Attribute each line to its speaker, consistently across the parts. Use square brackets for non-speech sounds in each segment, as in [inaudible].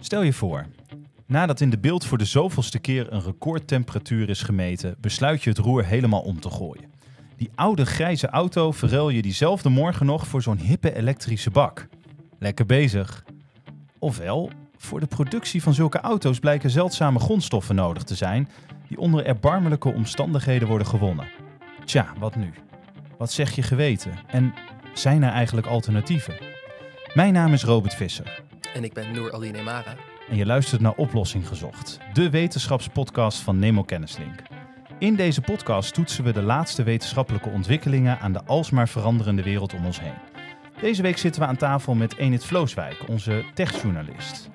Speaker 1: Stel je voor, nadat in de beeld voor de zoveelste keer een recordtemperatuur is gemeten, besluit je het roer helemaal om te gooien. Die oude grijze auto verruil je diezelfde morgen nog voor zo'n hippe elektrische bak. Lekker bezig. Ofwel, voor de productie van zulke auto's blijken zeldzame grondstoffen nodig te zijn, die onder erbarmelijke omstandigheden worden gewonnen. Tja, wat nu? Wat zeg je geweten? En zijn er eigenlijk alternatieven? Mijn naam is Robert Visser.
Speaker 2: En ik ben Noor Aline Mara.
Speaker 1: En je luistert naar Oplossing Gezocht, de wetenschapspodcast van Nemo Kennislink. In deze podcast toetsen we de laatste wetenschappelijke ontwikkelingen aan de alsmaar veranderende wereld om ons heen. Deze week zitten we aan tafel met Enid Vlooswijk, onze techjournalist.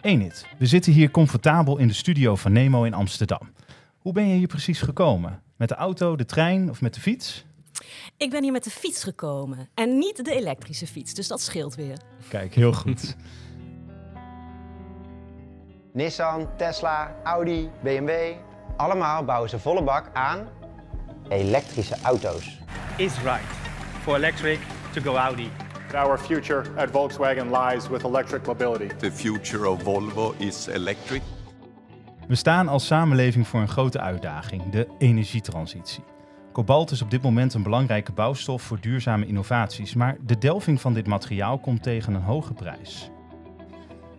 Speaker 1: Enid, we zitten hier comfortabel in de studio van Nemo in Amsterdam. Hoe ben je hier precies gekomen? Met de auto, de trein of met de fiets?
Speaker 3: Ik ben hier met de fiets gekomen en niet de elektrische fiets, dus dat scheelt weer.
Speaker 2: Kijk, heel goed.
Speaker 3: [laughs] Nissan, Tesla,
Speaker 2: Audi, BMW, allemaal bouwen ze volle bak aan elektrische auto's. Is right for electric to go Audi. Our future at Volkswagen lies with electric mobility. The future of Volvo is electric.
Speaker 1: We staan als samenleving voor een grote uitdaging, de energietransitie. Kobalt is op dit moment een belangrijke bouwstof voor duurzame innovaties, maar de delving van dit materiaal komt tegen een hoge prijs.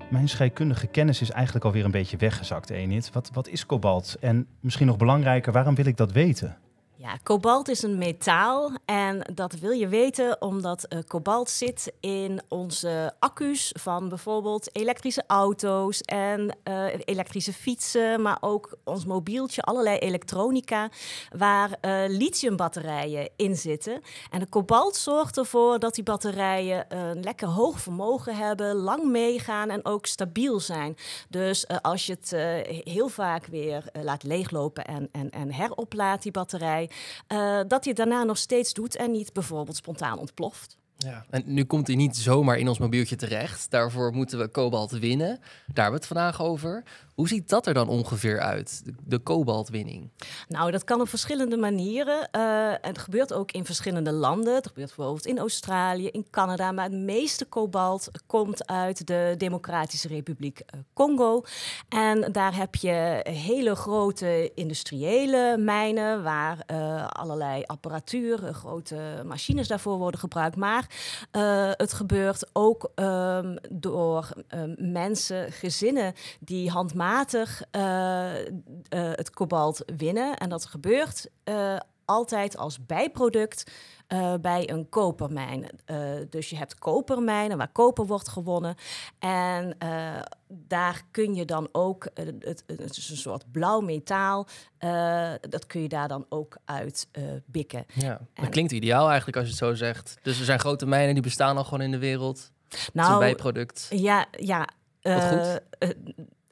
Speaker 1: Mijn scheikundige kennis is eigenlijk alweer een beetje weggezakt, Enid. Wat, wat is kobalt? En misschien nog belangrijker, waarom wil ik dat weten?
Speaker 3: Ja, kobalt is een metaal en dat wil je weten omdat eh, kobalt zit in onze accu's van bijvoorbeeld elektrische auto's en eh, elektrische fietsen, maar ook ons mobieltje, allerlei elektronica waar uh, lithiumbatterijen in zitten. En de kobalt zorgt ervoor dat die batterijen een lekker hoog vermogen hebben, lang meegaan en ook stabiel zijn. Dus als je het heel vaak weer laat leeglopen en, en, en heroplaat die batterij, eh, dat hij daarna nog steeds doet en niet bijvoorbeeld spontaan ontploft.
Speaker 2: Ja. En nu komt hij niet zomaar in ons mobieltje terecht. Daarvoor moeten we kobalt winnen. Daar hebben we het vandaag over. Hoe ziet dat er dan ongeveer uit, de, kobaltwinning?
Speaker 3: Nou, dat kan op verschillende manieren. Uh, het gebeurt ook in verschillende landen. Het gebeurt bijvoorbeeld in Australië, in Canada. Maar het meeste kobalt komt uit de Democratische Republiek eh, Congo. En daar heb je hele grote industriële mijnen... waar eh, allerlei apparatuur, grote machines daarvoor worden gebruikt. Maar het gebeurt ook ehm, door mensen, gezinnen die handmatig eh, eh, het kobalt winnen. En dat gebeurt eh, altijd als bijproduct bij een kopermijn. dus je hebt kopermijnen waar koper wordt gewonnen. En daar kun je dan ook, het, het, is een soort blauw metaal, dat kun je daar dan ook uit bikken. Ja,
Speaker 2: dat klinkt ideaal eigenlijk als je het zo zegt. Dus er zijn grote mijnen die bestaan al gewoon in de wereld. Nou, bijproduct.
Speaker 3: Ja, ja. Wat goed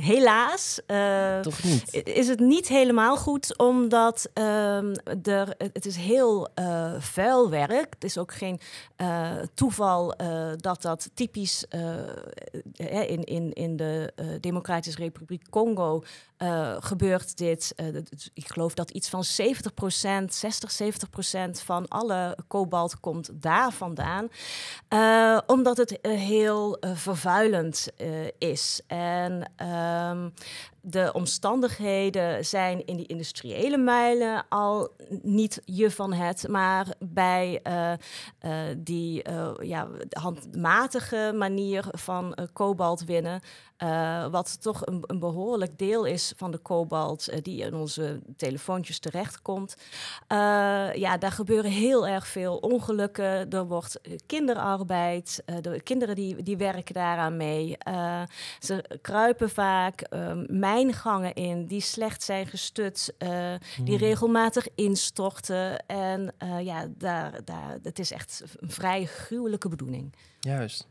Speaker 3: helaas eh, niet. is het niet helemaal goed, omdat ehm, er, het is heel eh, vuil werk. Het is ook geen uh, toeval dat dat typisch in, in, in de Democratische Republiek Congo gebeurt dit. ik geloof dat iets van 70%, 60, 70% van alle kobalt komt daar vandaan. omdat het heel vervuilend is. En Um, de omstandigheden zijn in die industriële mijlen al niet je van het, maar bij eh, eh, die eh, ja, handmatige manier van kobalt winnen, wat toch een, een, behoorlijk deel is van de kobalt die in onze telefoontjes terechtkomt. ja, daar gebeuren heel erg veel ongelukken. Er wordt kinderarbeid, de kinderen die, die werken daaraan mee. ze kruipen vaak. Um, mijngangen in die slecht zijn gestut, eh, die hmm. regelmatig instorten. En eh, ja, daar, daar, het is echt een vrij gruwelijke bedoeling.
Speaker 1: Juist.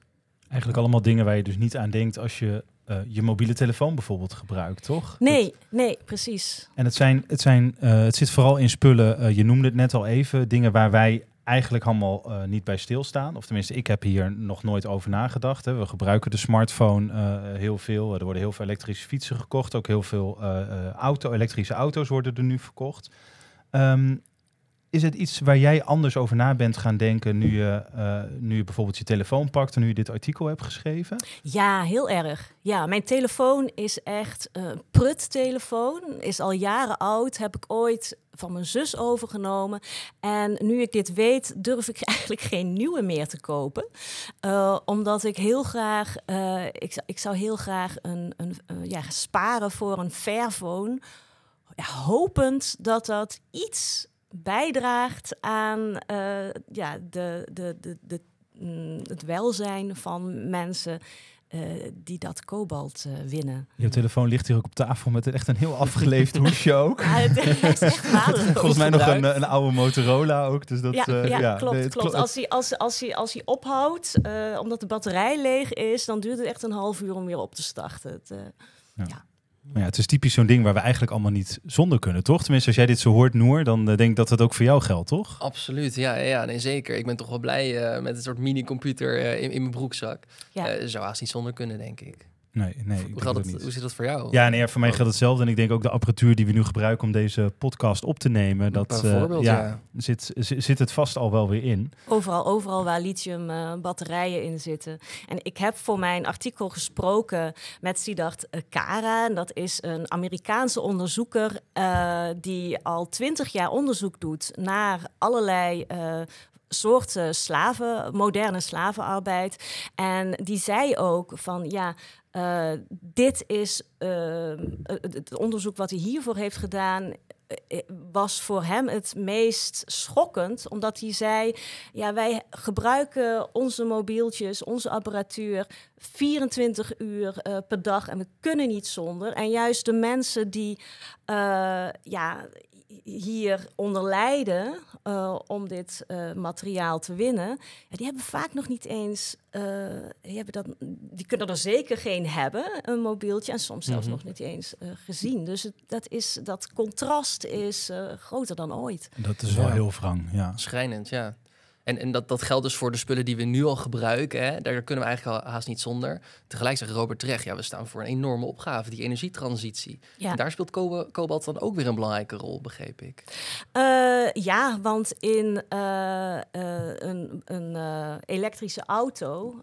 Speaker 1: Eigenlijk allemaal dingen waar je dus niet aan denkt als je eh, je mobiele telefoon bijvoorbeeld gebruikt, toch?
Speaker 3: Nee, nee, precies.
Speaker 1: En het, zijn, het, zijn, het zit vooral in spullen, je noemde het net al even, dingen waar wij eigenlijk allemaal eh, niet bij stilstaan. Of tenminste, ik heb hier nog nooit over nagedacht. Hè. We gebruiken de smartphone eh, heel veel. Er worden heel veel elektrische fietsen gekocht. Ook heel veel eh, auto, elektrische auto's worden er nu verkocht. Ehm, is het iets waar jij anders over na bent gaan denken nu je, eh, nu je bijvoorbeeld je telefoon pakt en nu je dit artikel hebt geschreven?
Speaker 3: Ja, heel erg. Ja, mijn telefoon is echt eh, een pruttelefoon. Is al jaren oud. Heb ik ooit van mijn zus overgenomen. En nu ik dit weet, durf ik [laughs] eigenlijk geen nieuwe meer te kopen. Eh, omdat ik heel graag, ik, ik zou heel graag een, een ja, sparen voor een Fairphone. Ja, hopend dat dat iets bijdraagt aan eh, ja, de, de, de, de, mm, het welzijn van mensen. Eh, die dat kobalt eh, winnen.
Speaker 1: Je telefoon ligt hier ook op tafel met echt een heel afgeleefd [laughs] hoesje ook. Ja, het is echt
Speaker 3: [laughs] Volgens mij nog een, een,
Speaker 1: oude Motorola ook. Dus dat, ja, ja, klopt. klopt. Als, hij,
Speaker 3: als, als, hij, als hij ophoudt, omdat de batterij leeg is, dan duurt het echt een half uur om weer op te starten. Het,
Speaker 1: ja. Maar ja, het is typisch zo'n ding waar we eigenlijk allemaal niet zonder kunnen, toch? Tenminste, als jij dit zo hoort, Noor, dan eh, denk ik dat het ook voor jou geldt, toch?
Speaker 2: Absoluut, ja, ja nee, zeker. Ik ben toch wel blij eh, met een soort mini-computer eh, in, mijn broekzak. zou haast niet zonder kunnen, denk ik. Nee, nee. Hoe, gaat het, niet. hoe zit dat voor jou? Ja, nee, voor mij oh.
Speaker 1: geldt hetzelfde. En ik denk ook de apparatuur die we nu gebruiken om deze podcast op te nemen, dat uh, ja, ja. Zit, zit het vast al wel weer in.
Speaker 3: Overal, overal waar lithium eh, batterijen in zitten. En ik heb voor mijn artikel gesproken met Siddharth eh, Kara. En dat is een Amerikaanse onderzoeker die al twintig jaar onderzoek doet naar allerlei soorten slaven, moderne slavenarbeid. En die zei ook van ja, eh, dit is ehm, het onderzoek wat hij hiervoor heeft gedaan. Eh, eh, was voor hem het meest schokkend, omdat hij zei: Ja, wij gebruiken onze mobieltjes, onze apparatuur 24 uur eh, per dag en we kunnen niet zonder. En juist de mensen die uh, ja, hier onder lijden eh, om dit materiaal te winnen, die hebben vaak nog niet eens, die, hebben dat, die kunnen er zeker geen hebben, een mobieltje, en soms zelfs mhm. nog niet eens gezien. Dus dat, is, dat contrast is groter dan ooit. Dat is wel
Speaker 1: heel wrang,
Speaker 2: ja. Schrijnend, ja. En, en dat, dat geldt dus voor de spullen die we nu al gebruiken. Hè? Daar kunnen we eigenlijk al haast niet zonder. Tegelijk zegt Robert terecht, ja, we staan voor een enorme opgave, die energietransitie. En daar speelt kobalt dan ook weer een belangrijke rol, begreep ik.
Speaker 3: Eh, ja, want in eh, eh, een, een elektrische auto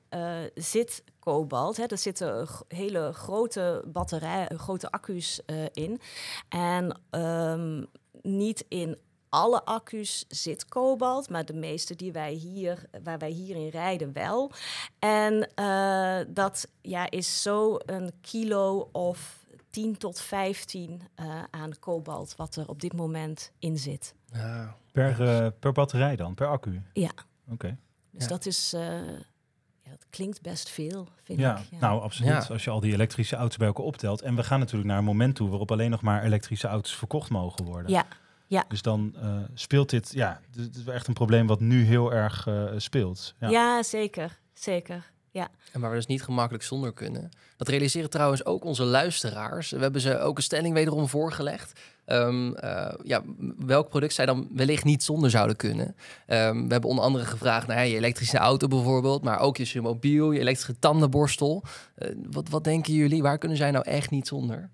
Speaker 3: zit kobalt. Hè. Er zitten hele grote batterijen, grote accu's in. En ehm, niet in alle accu's zit kobalt, maar de meeste die wij hier, waar wij hierin rijden wel. En eh, dat ja, is zo een kilo of 10 tot 15 uh, eh, aan kobalt wat er op dit moment in zit.
Speaker 1: Ja. Per, eh, per batterij dan, per accu? Ja. Oké.
Speaker 3: Dus dat is... dat klinkt best veel, vind ik. Ja. Nou, absoluut. Als
Speaker 1: je al die elektrische auto's bij elkaar optelt. En we gaan natuurlijk naar een moment toe waarop alleen nog maar elektrische auto's verkocht mogen worden. Ja. Ja. Dus dan eh, speelt dit, ja, dit is echt een probleem wat nu heel erg eh, speelt. Ja.
Speaker 3: ja, zeker, zeker. Ja.
Speaker 2: En waar we dus niet gemakkelijk zonder kunnen. Dat realiseren trouwens ook onze luisteraars. We hebben ze ook een stelling wederom voorgelegd. Ehm, eh, ja, welk product zij dan wellicht niet zonder zouden kunnen. Ehm, we hebben onder andere gevraagd naar je elektrische auto bijvoorbeeld, maar ook je mobiel, je elektrische tandenborstel. wat, wat denken jullie, waar kunnen zij nou echt niet zonder?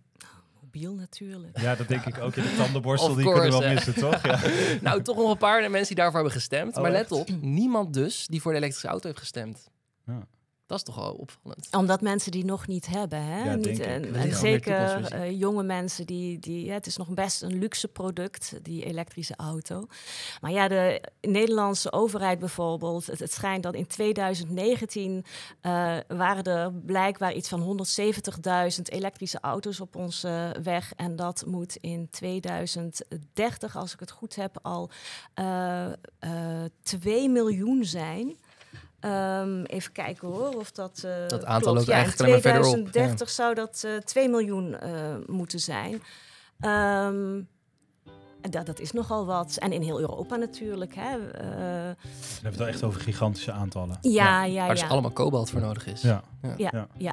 Speaker 3: natuurlijk.
Speaker 2: Ja, dat denk ik ook. In de tandenborstel, die kunnen we wel missen, toch? Ja. [laughs] nou, toch nog een paar mensen die daarvoor hebben gestemd. Oh, maar let op, niemand dus die voor de elektrische auto heeft gestemd. Ja. Dat is toch wel opvallend.
Speaker 3: Omdat mensen die nog niet hebben. Hè? niet, en, zeker eh, jonge mensen die. die het is nog best een luxe product, die elektrische auto. Maar ja, de Nederlandse overheid bijvoorbeeld. Het, schijnt dat in 2019 eh, waren er blijkbaar iets van 170.000 elektrische auto's op onze eh, weg. En dat moet in 2030, als ik het goed heb, al uh, 2 miljoen zijn. Ehm, even kijken hoor, of dat. Uh, dat aantal loopt ja, eigenlijk in 2030 zou dat uh, eh, 2 miljoen eh, moeten zijn. Ehm, dat, dat is nogal wat. En in heel Europa natuurlijk. Hè. Dan hebben we
Speaker 1: het wel echt over gigantische aantallen. Ja, ja, ja. Dus allemaal kobalt voor nodig is. ja. ja.
Speaker 3: ja.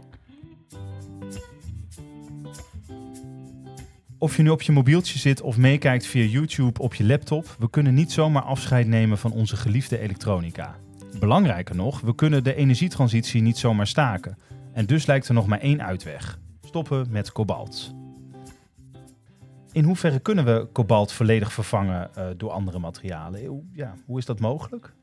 Speaker 3: Of
Speaker 1: je nu op je mobieltje zit of meekijkt via YouTube op je laptop, we kunnen niet zomaar afscheid nemen van onze geliefde elektronica. Belangrijker nog, we kunnen de energietransitie niet zomaar staken. En dus lijkt er nog maar één uitweg: stoppen met kobalt. In hoeverre kunnen we kobalt volledig vervangen eh, door andere materialen? Ja, hoe is dat mogelijk?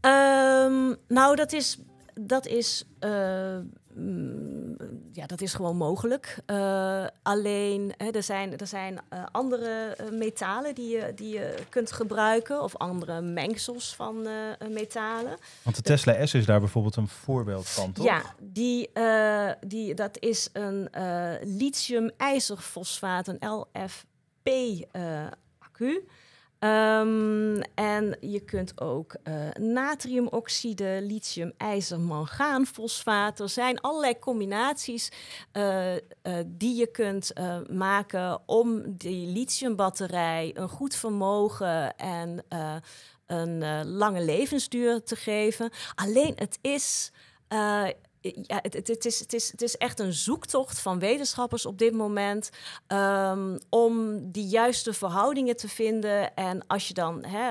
Speaker 3: Um, nou, dat is, dat is eh, Mm, ja, dat is gewoon mogelijk. Eh, alleen, hè, er zijn, er zijn eh, andere eh, metalen die je, die je kunt gebruiken... of andere mengsels van metalen.
Speaker 1: Want de Tesla S is daar bijvoorbeeld een voorbeeld van, toch? Ja,
Speaker 3: die, die, dat is een lithium-ijzerfosfaat, een LFP-accu... Ehm, en je kunt ook eh, natriumoxide, lithium, ijzer, fosfaat Er zijn allerlei combinaties eh, eh, die je kunt maken om die lithiumbatterij een goed vermogen en een lange levensduur te geven. Alleen het is ja, het, het, is, het, is, het is echt een zoektocht van wetenschappers op dit moment ehm, om die juiste verhoudingen te vinden. En als je dan hè,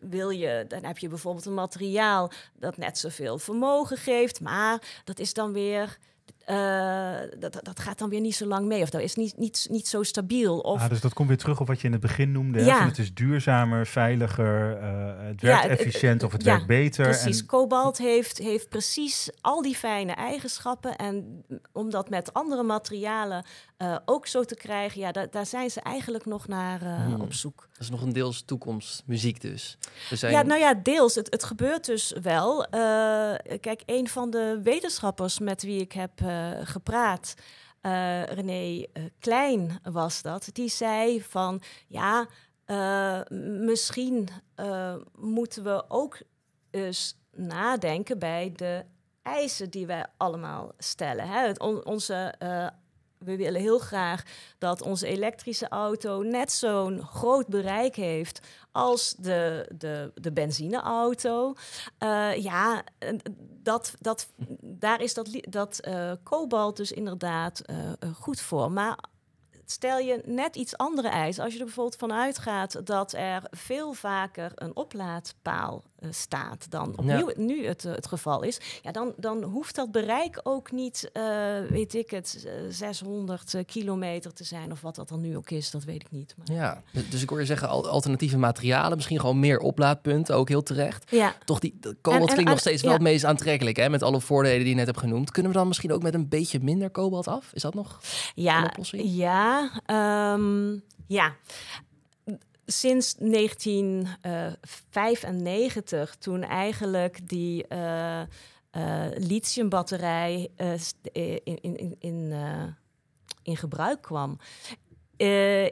Speaker 3: wil je, dan heb je bijvoorbeeld een materiaal dat net zoveel vermogen geeft, maar dat is dan weer eh, dat, dat gaat dan weer niet zo lang mee. Of dat is niet, niet, niet zo stabiel. Of... Ah, dus dat komt weer terug op
Speaker 1: wat je in het begin noemde. Ja. het is duurzamer, veiliger, eh, het werkt ja, efficiënt of het werkt beter. Precies,
Speaker 3: kobalt heeft, heeft precies al die fijne eigenschappen. En om dat met andere materialen eh, ook zo te krijgen, ja, daar zijn ze eigenlijk nog naar hmm. op
Speaker 2: zoek. Dat is nog een deels toekomstmuziek dus. zijn... Ja, nou
Speaker 3: ja, deels. Het, het gebeurt dus wel. kijk, een van de wetenschappers met wie ik heb eh, gepraat. Eh, René eh, Klein was dat. Die zei van ja, misschien moeten we ook eens nadenken bij de eisen die wij allemaal stellen. Hè? onze we willen heel graag dat onze elektrische auto net zo'n groot bereik heeft als de, de, de benzineauto. Eh, ja, dat, dat, daar is dat, dat eh, kobalt dus inderdaad eh, goed voor. Maar stel je net iets andere eisen. Als je er bijvoorbeeld vanuit gaat dat er veel vaker een oplaadpaal eh, staat dan opnieuw ja. nu het, eh, het geval is, ja, dan, dan hoeft dat bereik ook niet, eh, weet ik het, 600 kilometer te zijn of wat dat dan nu ook is, dat weet ik niet.
Speaker 2: Maar... Ja, dus ik hoor je zeggen alternatieve materialen, misschien gewoon meer oplaadpunten, ook heel terecht. Ja. Toch die kobalt klinkt nog steeds wel het meest aantrekkelijk, hè, met alle voordelen die je net hebt genoemd. Kunnen we dan misschien ook met een beetje minder kobalt af? Is dat nog
Speaker 3: ja, een oplossing? Ja, ehm, ja sinds 1995, eh, toen eigenlijk die uh, uh, lithiumbatterij in, in, in, in gebruik kwam.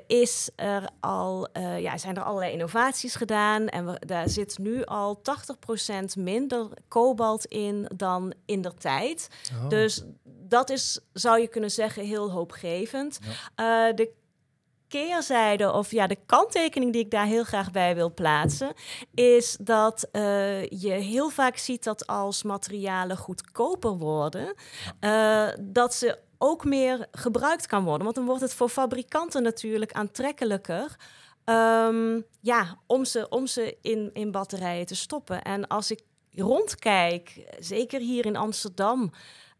Speaker 3: is er al, ja, zijn er allerlei innovaties gedaan. En daar zit nu al 80% minder kobalt in dan in der tijd. Oh. Dus dat is, zou je kunnen zeggen, heel hoopgevend. Ja. de keerzijde of ja, de kanttekening die ik daar heel graag bij wil plaatsen, is dat eh, je heel vaak ziet dat als materialen goedkoper worden, eh, dat ze ook meer gebruikt kan worden. Want dan wordt het voor fabrikanten natuurlijk aantrekkelijker. Ehm, ja, om ze, om ze in, in batterijen te stoppen. En als ik rondkijk, zeker hier in Amsterdam,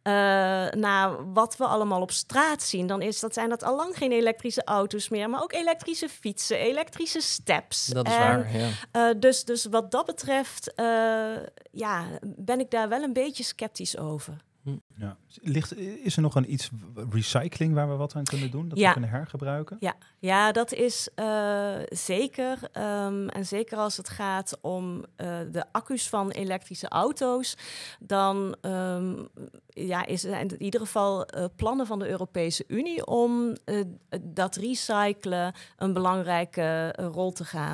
Speaker 3: uh, naar wat we allemaal op straat zien, dan is, dat zijn dat al lang geen elektrische auto's meer, maar ook elektrische fietsen, elektrische steps. Dat is waar. Ja. Eh, dus, dus wat dat betreft, eh, ja, ben ik daar wel een beetje sceptisch over. Hm.
Speaker 1: Ja. Ligt, is er nog een iets recycling waar we wat aan kunnen doen? Dat ja. we kunnen hergebruiken?
Speaker 3: Ja, ja dat is zeker. Ehm, en zeker als het gaat om de accu's van elektrische auto's, dan ehm, ja, is, zijn in ieder geval eh, plannen van de Europese Unie om eh, dat recyclen een belangrijke eh, rol te gaan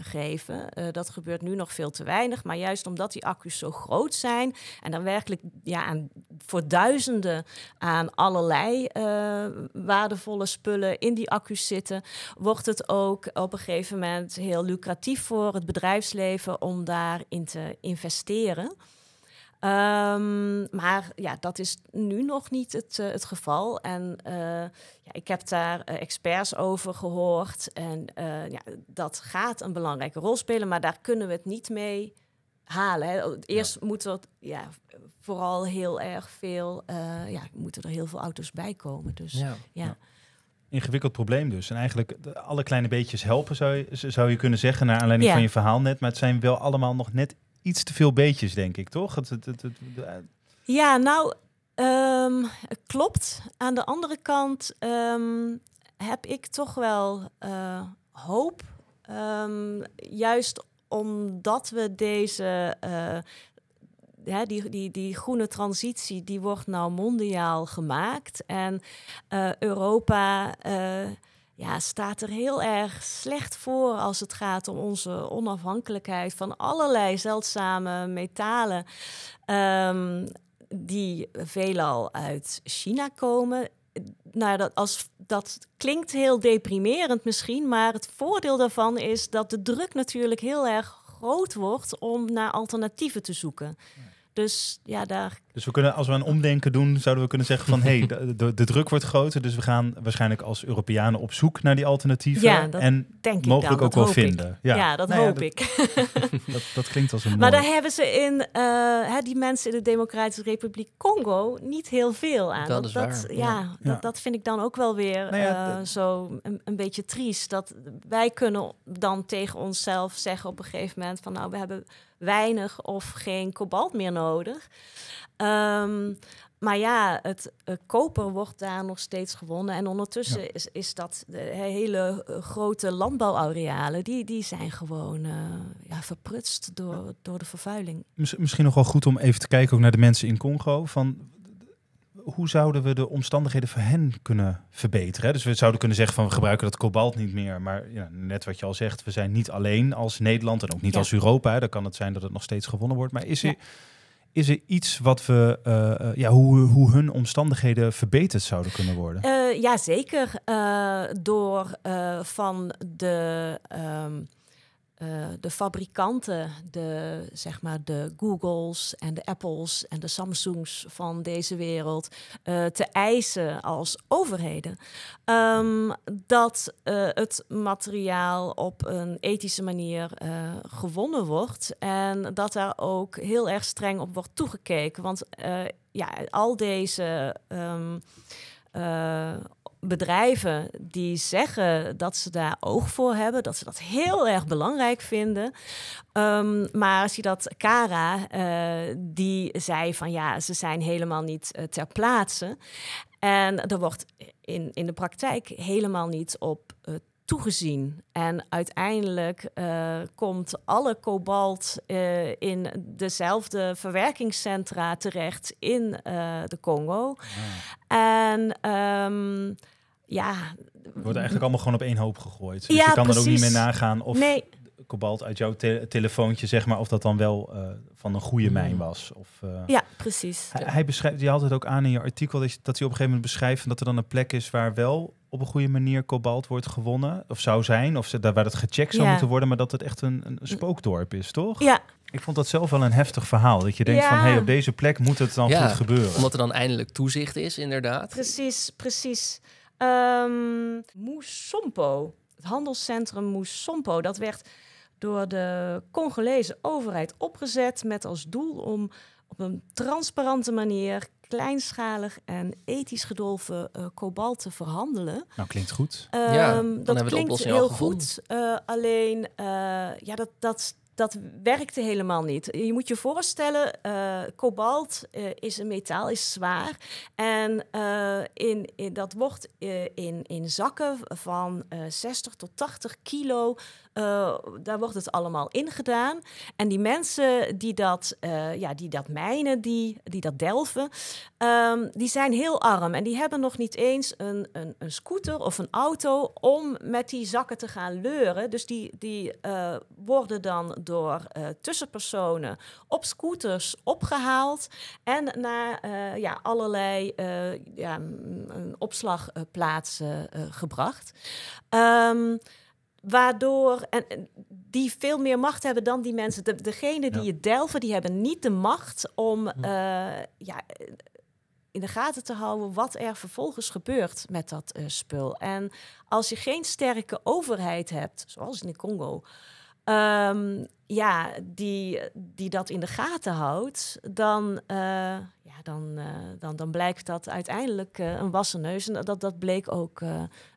Speaker 3: geven. dat gebeurt nu nog veel te weinig, maar juist omdat die accu's zo groot zijn en dan werkelijk ja, aan, voor duizenden aan allerlei waardevolle spullen in die accu's zitten, wordt het ook op een gegeven moment heel lucratief voor het bedrijfsleven om daarin te investeren. Ehm, maar ja, dat is nu nog niet het, eh, het geval. En eh, ja, ik heb daar eh, experts over gehoord. En ja, dat gaat een belangrijke rol spelen, maar daar kunnen we het niet mee halen. Hè. Eerst moeten we ja, vooral heel erg veel, ja, moeten er heel veel auto's bij komen. Dus ja.
Speaker 1: Ingewikkeld probleem dus. En eigenlijk alle kleine beetjes helpen, zou je, zou je kunnen zeggen, naar aanleiding van je verhaal net. Maar het zijn wel allemaal nog net iets te veel beetjes, denk ik, toch? Het, het, het,
Speaker 3: ja, nou, ehm, klopt. Aan de andere kant ehm, heb ik toch wel eh, hoop. Ehm, juist omdat we deze. ja, eh, die, die, die groene transitie, die wordt nou mondiaal gemaakt. En eh, Europa ja, staat er heel erg slecht voor als het gaat om onze onafhankelijkheid van allerlei zeldzame metalen. Ehm, die veelal uit China komen. Nou, dat, als, dat klinkt heel deprimerend misschien, maar het voordeel daarvan is dat de druk natuurlijk heel erg groot wordt om naar alternatieven te zoeken. Dus ja, daar.
Speaker 1: Dus we kunnen, als we een omdenken doen, zouden we kunnen zeggen van hé, hey, de, druk wordt groter. Dus we gaan waarschijnlijk als Europeanen op zoek naar die alternatieven. Ja, en mogelijk ook wel vinden. Ja. dat nou hoop ik. [laughs] Dat,
Speaker 3: dat, klinkt als een. Maar daar hebben ze in eh, die mensen in de Democratische Republiek Congo niet heel veel aan. Dat, is waar. Ja, dat, dat, vind ik dan ook wel weer nou eh, zo een, een, beetje triest. Dat wij kunnen dan tegen onszelf zeggen op een gegeven moment van nou, we hebben weinig of geen kobalt meer nodig. Ehm, maar ja, het eh, koper wordt daar nog steeds gewonnen. En ondertussen is, is dat de hele eh, grote landbouwarealen, die, die zijn gewoon uh, ja, verprutst door, door de vervuiling.
Speaker 1: Misschien nog wel goed om even te kijken ook naar de mensen in Congo. Van hoe zouden we de omstandigheden voor hen kunnen verbeteren? Dus we zouden kunnen zeggen van we gebruiken dat kobalt niet meer. Maar ja, net wat je al zegt, we zijn niet alleen als Nederland en ook niet als Europa. Dan kan het zijn dat het nog steeds gewonnen wordt. Maar is er, is er iets wat we, eh, eh, ja, hoe, hoe hun omstandigheden verbeterd zouden kunnen worden?
Speaker 3: Uh, ja, zeker. door van de... Ehm, eh, de fabrikanten, de, zeg maar de Googles en de Apples en de Samsungs van deze wereld, eh, te eisen als overheden ehm, dat eh, het materiaal op een ethische manier gewonnen wordt en dat daar ook heel erg streng op wordt toegekeken. Want ja, al deze. Um, bedrijven die zeggen dat ze daar oog voor hebben, dat ze dat heel erg belangrijk vinden. Ehm, maar als je dat Cara, eh, die zei van ja, ze zijn helemaal niet eh, ter plaatse. En er wordt in, in de praktijk helemaal niet op eh, toegezien. En uiteindelijk komt alle kobalt in dezelfde verwerkingscentra terecht in de Congo. Ah. En ehm, ja... Wordt eigenlijk allemaal
Speaker 1: gewoon op één hoop gegooid. Dus je kan precies. er ook niet meer nagaan of kobalt uit jouw telefoontje, zeg maar, of dat dan wel eh, van een goede hmm. mijn was. Of, eh. ja,
Speaker 3: precies. Hij,
Speaker 1: beschrijft, je had het ook aan in je artikel, dat, hij op een gegeven moment beschrijft dat er dan een plek is waar wel op een goede manier kobalt wordt gewonnen, of zou zijn, of ze daar waar dat gecheckt zou moeten worden, maar dat het echt een, een spookdorp is, toch? Ja, ik vond dat zelf wel een heftig verhaal. Dat je denkt van, hé, hey, op deze plek moet het dan goed gebeuren. Omdat er dan
Speaker 2: eindelijk toezicht is, inderdaad.
Speaker 3: Precies, precies. Um, ehm, Moesompo, het handelscentrum Moesompo, dat werd door de Congolese overheid opgezet met als doel om op een transparante manier kleinschalig en ethisch gedolven uh, kobalt te verhandelen. Nou, klinkt goed. Um, ja, dat klinkt heel goed. Eh, alleen, eh, ja, dat, dat, dat werkte helemaal niet. Je moet je voorstellen, eh, kobalt eh, is een metaal, is zwaar. En eh, in, dat wordt in, in zakken van 60 tot 80 kilo eh, daar wordt het allemaal ingedaan. En die mensen die dat, eh, ja, die dat mijnen, die, die dat delven, ehm, die zijn heel arm. En die hebben nog niet eens een, een, een, scooter of een auto om met die zakken te gaan leuren. Dus die, die eh, worden dan door tussenpersonen op scooters opgehaald en naar ja, allerlei ja, opslagplaatsen gebracht. Um, waardoor en, die veel meer macht hebben dan die mensen. De, degene die je het delven, die hebben niet de macht om hm. eh, ja, in de gaten te houden wat er vervolgens gebeurt met dat eh, spul. En als je geen sterke overheid hebt, zoals in de Congo. Ehm, ja, die, die dat in de gaten houdt, dan, eh, ja, dan, dan, dan blijkt dat uiteindelijk een wassen neus. En dat, dat bleek ook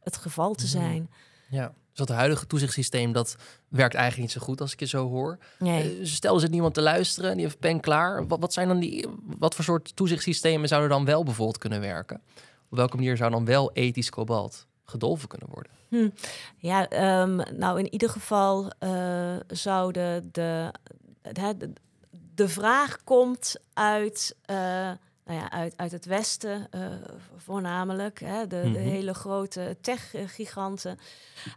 Speaker 3: het geval te mhm. zijn.
Speaker 2: Ja. Dus dat huidige toezichtssysteem, dat werkt eigenlijk niet zo goed als ik je zo hoor. Nee. Eh, stel, dus er zit niemand te luisteren en die heeft pen klaar. Wat, zijn dan die, wat voor soort toezichtssystemen zouden dan wel bijvoorbeeld kunnen werken? Op welke manier zou dan wel ethisch kobalt gedolven kunnen worden?
Speaker 3: Hm. Ja, ehm, nou in ieder geval eh, zouden de, de, de, vraag komt uit... Eh, nou ja, uit, uit het Westen eh, voornamelijk, hè, de, mhm. hele grote tech-giganten,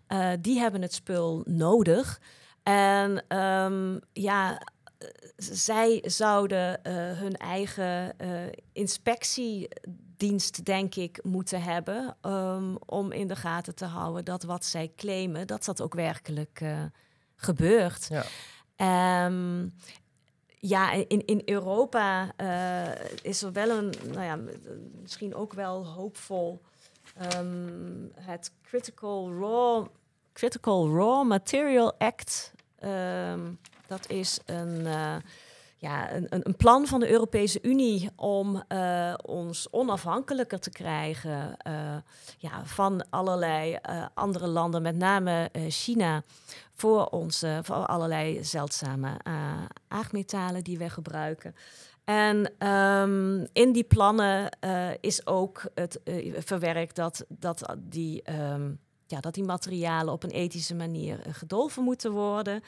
Speaker 3: eh, die hebben het spul nodig. En ehm, ja, zij zouden eh, hun eigen inspectiedienst, denk ik, moeten hebben ehm, om in de gaten te houden dat wat zij claimen, dat dat ook werkelijk gebeurt. Ja. Ehm, ja, in, in Europa eh, is er wel een, nou ja, misschien ook wel hoopvol. Ehm, het Critical Raw, Critical Raw Material Act. Ehm, dat is een. Eh, ja, een, een, plan van de Europese Unie om eh, ons onafhankelijker te krijgen eh, ja, van allerlei eh, andere landen, met name China, voor, onze, voor allerlei zeldzame aardmetalen die we gebruiken. En ehm, in die plannen is ook het verwerkt dat, dat die. Ehm, ja, dat die materialen op een ethische manier eh, gedolven moeten worden.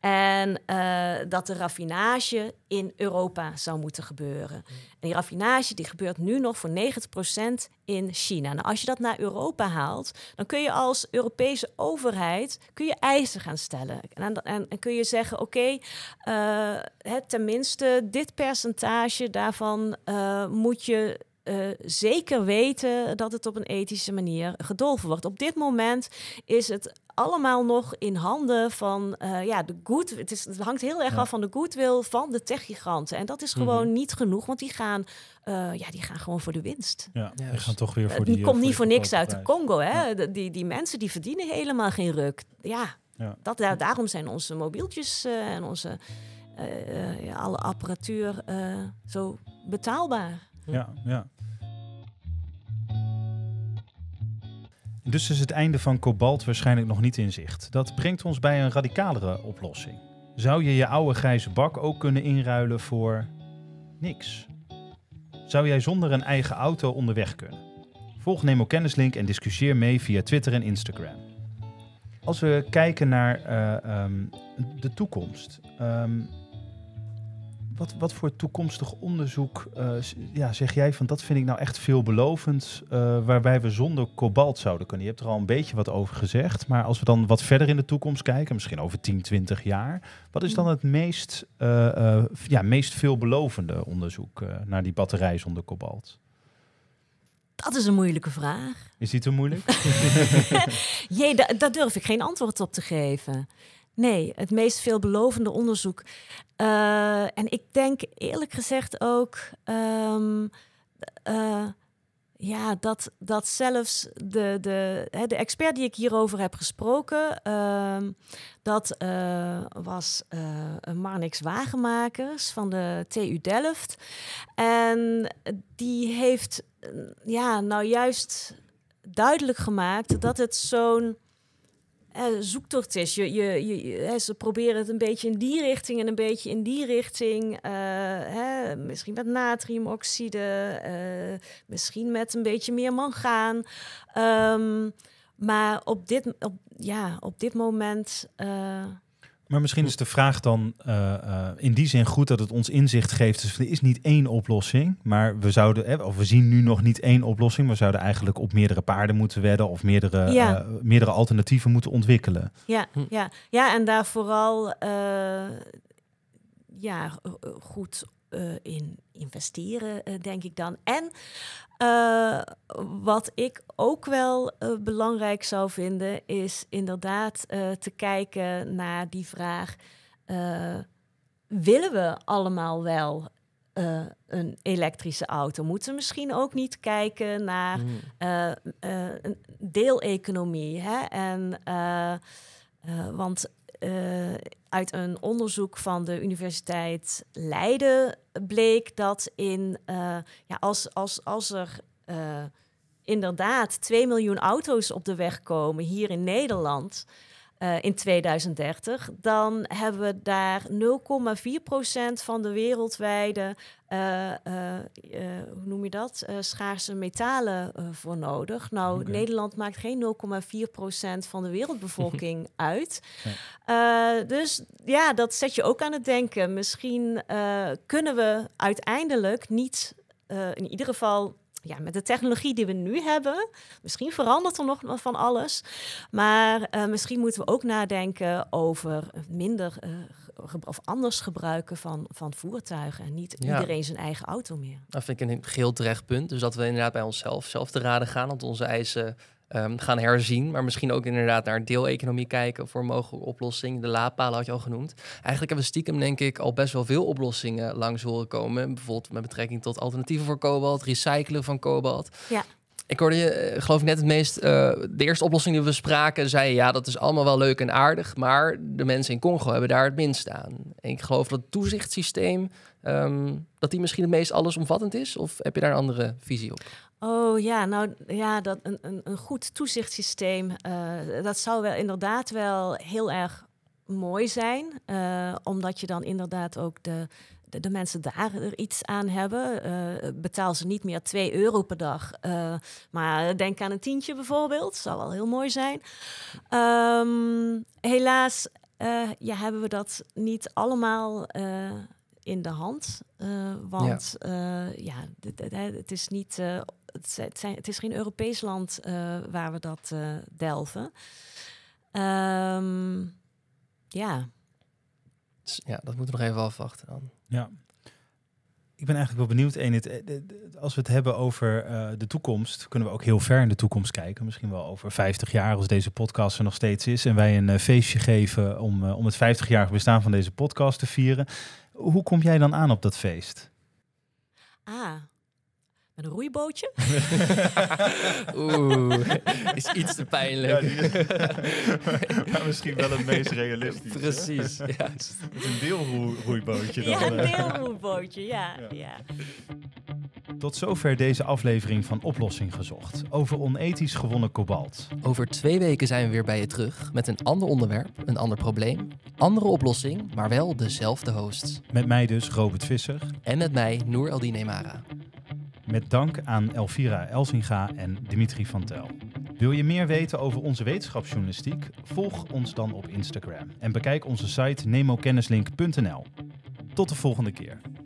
Speaker 3: En eh, dat de raffinage in Europa zou moeten gebeuren. Hmm. En die raffinage die gebeurt nu nog voor 90% in China. Nou, als je dat naar Europa haalt, dan kun je als Europese overheid kun je eisen gaan stellen. En, en kun je zeggen, oké, okay, eh, tenminste dit percentage daarvan moet je eh, zeker weten dat het op een ethische manier gedolven wordt. Op dit moment is het allemaal nog in handen van eh, ja, de good. Het, is, het hangt heel erg af van de goodwill van de techgiganten. En dat is mhm. gewoon niet genoeg, want die gaan, eh, ja, die gaan gewoon voor de winst. Ja,
Speaker 1: die dus gaan toch weer voor die. komt niet voor niks uit de
Speaker 3: Congo. Hè? De, die, die mensen die verdienen helemaal geen ruk. Ja, Dat, daarom zijn onze mobieltjes en onze alle apparatuur zo betaalbaar
Speaker 1: ja, ja. Dus is het einde van kobalt waarschijnlijk nog niet in zicht. Dat brengt ons bij een radicalere oplossing. Zou je je oude grijze bak ook kunnen inruilen voor niks? Zou jij zonder een eigen auto onderweg kunnen? Volg Nemo Kennislink en discussieer mee via Twitter en Instagram. Als we kijken naar eh, ehm, de toekomst. Ehm, wat, wat voor toekomstig onderzoek eh, ja, zeg jij van dat vind ik nou echt veelbelovend, uh, waarbij we zonder kobalt zouden kunnen? Je hebt er al een beetje wat over gezegd, maar als we dan wat verder in de toekomst kijken, misschien over 10, 20 jaar, wat is dan mm. het meest, eh, ja, meest veelbelovende onderzoek naar die batterij zonder kobalt?
Speaker 3: Dat is een moeilijke vraag. Is die te moeilijk?
Speaker 1: [laughs]
Speaker 3: Jee, daar durf ik geen antwoord op te geven. Nee, het meest veelbelovende onderzoek. Eh, en ik denk eerlijk gezegd ook ehm, eh, ja, dat, dat zelfs de, de, hè, de expert die ik hierover heb gesproken, ehm, dat eh, was Marnix Wagenmakers van de TU Delft. En die heeft ja, nou juist duidelijk gemaakt dat het zo'n uh, zoektocht is. Je, je, je, ze proberen het een beetje in die richting en een beetje in die richting. Uh, hè, misschien met natriumoxide, eh, misschien met een beetje meer mangaan. Um, maar op dit, op, ja, op dit moment eh,
Speaker 1: maar misschien is de vraag dan eh, eh, in die zin goed dat het ons inzicht geeft. Dus er is niet één oplossing, maar we zouden, eh, of we zien nu nog niet één oplossing. We zouden eigenlijk op meerdere paarden moeten wedden of meerdere, eh, meerdere alternatieven moeten ontwikkelen.
Speaker 3: Ja, hm. ja. ja en daar vooral ja, goed eh, in investeren, eh, denk ik dan. En eh, wat ik ook wel belangrijk zou vinden, is inderdaad te kijken naar die vraag: willen we allemaal wel? een elektrische auto. Moeten we misschien ook niet kijken naar hmm. een deeleconomie. Hè? En, want eh, uit een onderzoek van de Universiteit Leiden bleek dat in, eh, ja, als, als, als er eh, inderdaad 2 miljoen auto's op de weg komen hier in Nederland, eh, in 2030, dan hebben we daar 0,4% van de wereldwijde, eh, eh, hoe noem je dat, schaarse metalen voor nodig. Nou, Nederland maakt geen 0,4% van de wereldbevolking [laughs] uit. dus ja, dat zet je ook aan het denken. Misschien kunnen we uiteindelijk niet, in ieder geval ja, met de technologie die we nu hebben, misschien verandert er nog van alles. Maar eh, misschien moeten we ook nadenken over minder eh, of anders gebruiken van, van voertuigen. En niet iedereen zijn eigen auto meer.
Speaker 2: Dat vind ik een heel terecht punt. Dus dat we inderdaad bij onszelf zelf te raden gaan, want onze eisen Ehm, gaan herzien. Maar misschien ook inderdaad naar deeleconomie kijken voor mogelijke oplossingen. De laadpalen had je al genoemd. Eigenlijk hebben we stiekem, denk ik, al best wel veel oplossingen langs horen komen. Bijvoorbeeld met betrekking tot alternatieven voor kobalt, recyclen van kobalt. Ja. Ik hoorde je, eh, geloof ik, net het meest. Eh, de eerste oplossing die we spraken, zei ja, dat is allemaal wel leuk en aardig. Maar de mensen in Congo hebben daar het minst aan. En ik geloof dat het toezichtssysteem. Ehm, dat die misschien het meest allesomvattend is? Of heb je daar een andere visie op?
Speaker 3: Oh ja, nou ja, dat een, een, een goed toezichtssysteem. Eh, dat zou wel inderdaad wel heel erg mooi zijn. omdat je dan inderdaad ook de de, mensen daar er iets aan hebben. Uh, betaal ze niet meer 2 euro per dag, eh, maar denk aan een tientje bijvoorbeeld. Zou wel heel mooi zijn. Ehm, helaas eh, ja, hebben we dat niet allemaal in de hand. want ja, ja het is niet. Het, zijn, het, is geen Europees land waar we dat delven. Ehm, ja.
Speaker 2: Dus, ja, dat moeten we
Speaker 1: nog even afwachten dan. Ja. Ik ben eigenlijk wel benieuwd, Enid, eh, als we het hebben over eh, de toekomst, kunnen we ook heel ver in de toekomst kijken. Misschien wel over 50 jaar, als deze podcast er nog steeds is en wij een eh, feestje geven om, om het 50-jarig bestaan van deze podcast te vieren. Hoe kom jij dan aan op dat feest?
Speaker 3: Ah, een roeibootje? [laughs] Oeh, is iets te pijnlijk. Ja, maar [laughs] misschien wel het meest realistisch. Precies, ja. Met
Speaker 1: [laughs] een deelroeibootje dan. Ja, een eh.
Speaker 3: deelroeibootje, ja. ja.
Speaker 1: Tot zover deze
Speaker 2: aflevering van Oplossing Gezocht over onethisch gewonnen kobalt. Over twee weken zijn we weer bij je terug met een ander onderwerp, een ander probleem, andere oplossing, maar wel dezelfde hosts. Met mij dus Robert Visser. En met mij Noor Aldine Mara. Met dank
Speaker 1: aan Elvira Elzinga en Dimitri van Tel. Wil je meer weten over onze wetenschapsjournalistiek? Volg ons dan op Instagram en bekijk onze site nemokennislink.nl. Tot de volgende keer.